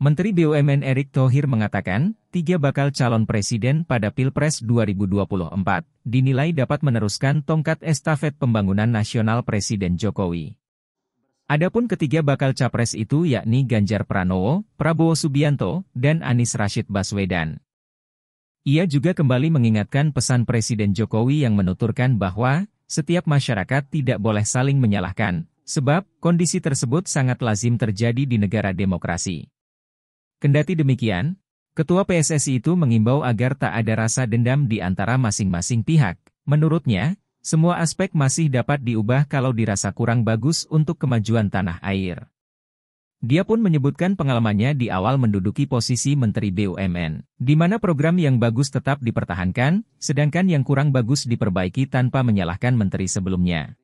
Menteri BUMN Erick Thohir mengatakan, tiga bakal calon presiden pada Pilpres 2024 dinilai dapat meneruskan tongkat estafet pembangunan nasional Presiden Jokowi. Adapun ketiga bakal capres itu yakni Ganjar Pranowo, Prabowo Subianto, dan Anies Rashid Baswedan. Ia juga kembali mengingatkan pesan Presiden Jokowi yang menuturkan bahwa setiap masyarakat tidak boleh saling menyalahkan, sebab kondisi tersebut sangat lazim terjadi di negara demokrasi. Kendati demikian, Ketua PSSI itu mengimbau agar tak ada rasa dendam di antara masing-masing pihak. Menurutnya, semua aspek masih dapat diubah kalau dirasa kurang bagus untuk kemajuan tanah air. Dia pun menyebutkan pengalamannya di awal menduduki posisi Menteri BUMN, di mana program yang bagus tetap dipertahankan, sedangkan yang kurang bagus diperbaiki tanpa menyalahkan menteri sebelumnya.